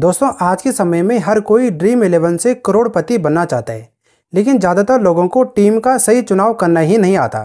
दोस्तों आज के समय में हर कोई ड्रीम इलेवन से करोड़पति बनना चाहता है लेकिन ज़्यादातर लोगों को टीम का सही चुनाव करना ही नहीं आता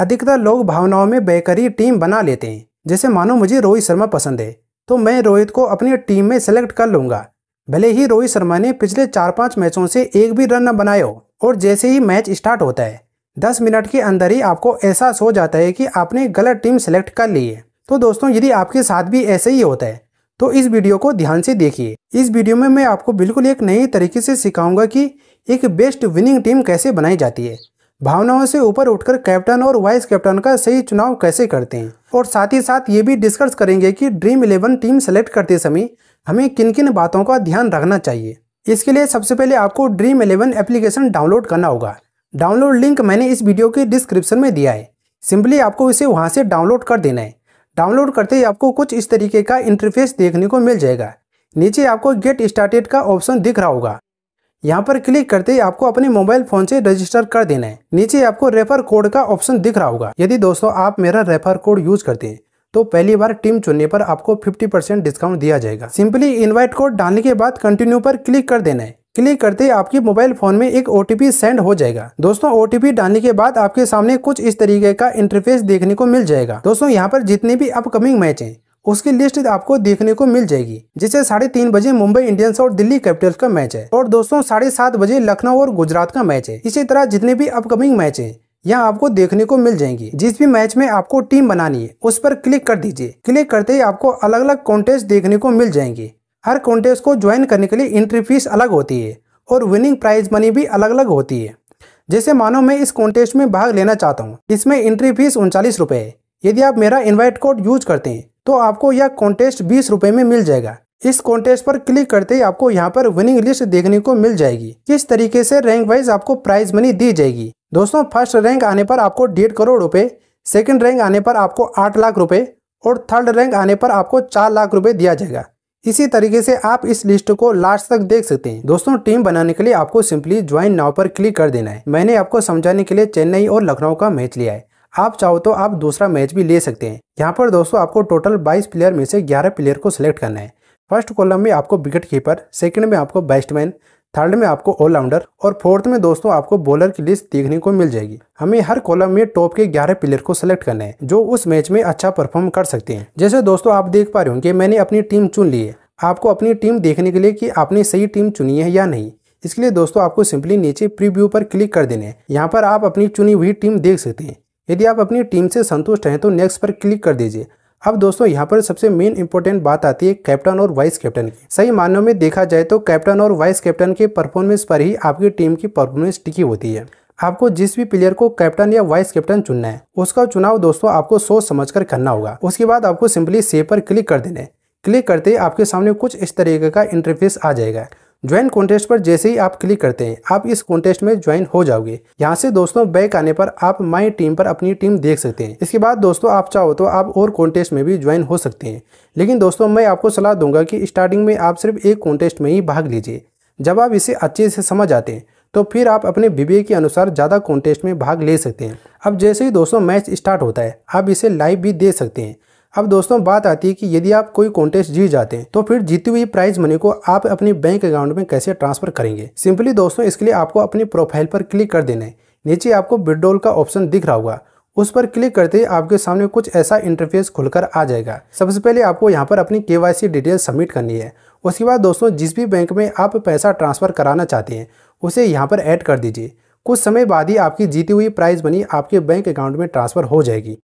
अधिकतर लोग भावनाओं में बेकरी टीम बना लेते हैं जैसे मानो मुझे रोहित शर्मा पसंद है तो मैं रोहित को अपनी टीम में सेलेक्ट कर लूँगा भले ही रोहित शर्मा ने पिछले चार पाँच मैचों से एक भी रन न बनाए हो और जैसे ही मैच स्टार्ट होता है दस मिनट के अंदर ही आपको एहसास हो जाता है कि आपने गलत टीम सेलेक्ट कर ली है तो दोस्तों यदि आपके साथ भी ऐसे ही होता है तो इस वीडियो को ध्यान से देखिए इस वीडियो में मैं आपको बिल्कुल एक नए तरीके से सिखाऊंगा कि एक बेस्ट विनिंग टीम कैसे बनाई जाती है भावनाओं से ऊपर उठकर कैप्टन और वाइस कैप्टन का सही चुनाव कैसे करते हैं और साथ ही साथ ये भी डिस्कस करेंगे कि ड्रीम इलेवन टीम सेलेक्ट करते समय हमें किन किन बातों का ध्यान रखना चाहिए इसके लिए सबसे पहले आपको ड्रीम इलेवन एप्लीकेशन डाउनलोड करना होगा डाउनलोड लिंक मैंने इस वीडियो के डिस्क्रिप्शन में दिया है सिंपली आपको इसे वहाँ से डाउनलोड कर देना है डाउनलोड करते ही आपको कुछ इस तरीके का इंटरफेस देखने को मिल जाएगा नीचे आपको गेट स्टार्टेड का ऑप्शन दिख रहा होगा यहाँ पर क्लिक करते ही आपको अपने मोबाइल फोन से रजिस्टर कर देना है नीचे आपको रेफर कोड का ऑप्शन दिख रहा होगा यदि दोस्तों आप मेरा रेफर कोड यूज करते हैं तो पहली बार टीम चुनने पर आपको 50 परसेंट डिस्काउंट दिया जाएगा सिंपली इनवाइट कोड डालने के बाद कंटिन्यू पर क्लिक कर देना है क्लिक करते ही आपके मोबाइल फ़ोन में एक ओ सेंड हो जाएगा दोस्तों ओ डालने के बाद आपके सामने कुछ इस तरीके का इंटरफेस देखने को मिल जाएगा दोस्तों यहाँ पर जितने भी अपकमिंग मैच है उसकी लिस्ट आपको देखने को मिल जाएगी जिसे साढ़े तीन बजे मुंबई इंडियंस और दिल्ली कैपिटल्स का मैच है और दोस्तों साढ़े सात बजे लखनऊ और गुजरात का मैच है इसी तरह जितने भी अपकमिंग मैच है यहाँ आपको देखने को मिल जाएंगी जिस भी मैच में आपको टीम बनानी है उस पर क्लिक कर दीजिए क्लिक करते ही आपको अलग अलग कॉन्टेस्ट देखने को मिल जाएंगे हर कॉन्टेस्ट को ज्वाइन करने के लिए एंट्री फीस अलग होती है और विनिंग प्राइज मनी भी अलग अलग होती है जैसे मानो मैं इस कॉन्टेस्ट में भाग लेना चाहता हूँ इसमें एंट्री फीस उनचालीस रुपये है यदि आप मेरा इन्वाइट कोड यूज करते हैं तो आपको यह कॉन्टेस्ट बीस रुपये में मिल जाएगा इस कॉन्टेस्ट पर क्लिक करते ही आपको यहाँ पर विनिंग लिस्ट देखने को मिल जाएगी किस तरीके से रैंक वाइज आपको प्राइज मनी दी जाएगी दोस्तों फर्स्ट रैंक आने पर आपको डेढ़ करोड़ रुपए सेकंड रैंक आने पर आपको आठ लाख रुपए और थर्ड रैंक आने पर आपको चार लाख रुपए दिया जाएगा इसी तरीके से आप इस लिस्ट को लास्ट तक देख सकते हैं दोस्तों टीम बनाने के लिए आपको सिंपली ज्वाइन नाव पर क्लिक कर देना है मैंने आपको समझाने के लिए चेन्नई और लखनऊ का मैच लिया है आप चाहो तो आप दूसरा मैच भी ले सकते हैं यहाँ पर दोस्तों आपको टोटल 22 प्लेयर में से 11 प्लेयर को सिलेक्ट करना है फर्स्ट कॉलम में आपको विकेट कीपर सेकंड में आपको बैट्समैन थर्ड में आपको ऑलराउंडर और फोर्थ में दोस्तों आपको बॉलर की लिस्ट देखने को मिल जाएगी हमें हर कॉलम में टॉप के 11 प्लेयर को सिलेक्ट करना है जो उस मैच में अच्छा परफॉर्म कर सकते हैं जैसे दोस्तों आप देख पा रहे होंगे मैंने अपनी टीम चुन ली है आपको अपनी टीम देखने के लिए कि आपने सही टीम चुनी है या नहीं इसके लिए दोस्तों आपको सिंपली नीचे प्रीव्यू पर क्लिक कर देने यहाँ पर आप अपनी चुनी हुई टीम देख सकते हैं यदि आप अपनी टीम से संतुष्ट हैं तो नेक्स्ट पर क्लिक कर दीजिए अब दोस्तों यहाँ पर सबसे मेन इंपॉर्टेंट बात आती है कैप्टन और वाइस कैप्टन की सही मानों में देखा जाए तो कैप्टन और वाइस कैप्टन के परफॉर्मेंस पर ही आपकी टीम की परफॉर्मेंस टिकी होती है आपको जिस भी प्लेयर को कैप्टन या वाइस कैप्टन चुनना है उसका चुनाव दोस्तों आपको सोच समझ कर करना होगा उसके बाद आपको सिंपली सेव पर क्लिक कर देना है क्लिक करते आपके सामने कुछ इस तरीके का इंटरफेस आ जाएगा ज्वाइन कॉन्टेस्ट पर जैसे ही आप क्लिक करते हैं आप इस कॉन्टेस्ट में ज्वाइन हो जाओगे यहाँ से दोस्तों बैक आने पर आप माई टीम पर अपनी टीम देख सकते हैं इसके बाद दोस्तों आप चाहो तो आप और कॉन्टेस्ट में भी ज्वाइन हो सकते हैं लेकिन दोस्तों मैं आपको सलाह दूंगा कि स्टार्टिंग में आप सिर्फ एक कॉन्टेस्ट में ही भाग लीजिए जब आप इसे अच्छे से समझ आते हैं तो फिर आप अपने विवेक के अनुसार ज़्यादा कॉन्टेस्ट में भाग ले सकते हैं अब जैसे ही दोस्तों मैच स्टार्ट होता है आप इसे लाइव भी दे सकते हैं अब दोस्तों बात आती है कि यदि आप कोई कॉन्टेस्ट जीत जाते हैं तो फिर जीती हुई प्राइज मनी को आप अपने बैंक अकाउंट में कैसे ट्रांसफर करेंगे सिंपली दोस्तों इसके लिए आपको अपनी प्रोफाइल पर क्लिक कर देना है नीचे आपको विड्रोल का ऑप्शन दिख रहा होगा उस पर क्लिक करते ही आपके सामने कुछ ऐसा इंटरफेस खुलकर आ जाएगा सबसे पहले आपको यहाँ पर अपनी केवाईसी डिटेल सबमिट करनी है उसके बाद दोस्तों जिस भी बैंक में आप पैसा ट्रांसफ़र कराना चाहते हैं उसे यहाँ पर ऐड कर दीजिए कुछ समय बाद ही आपकी जीती हुई प्राइज़ मनी आपके बैंक अकाउंट में ट्रांसफ़र हो जाएगी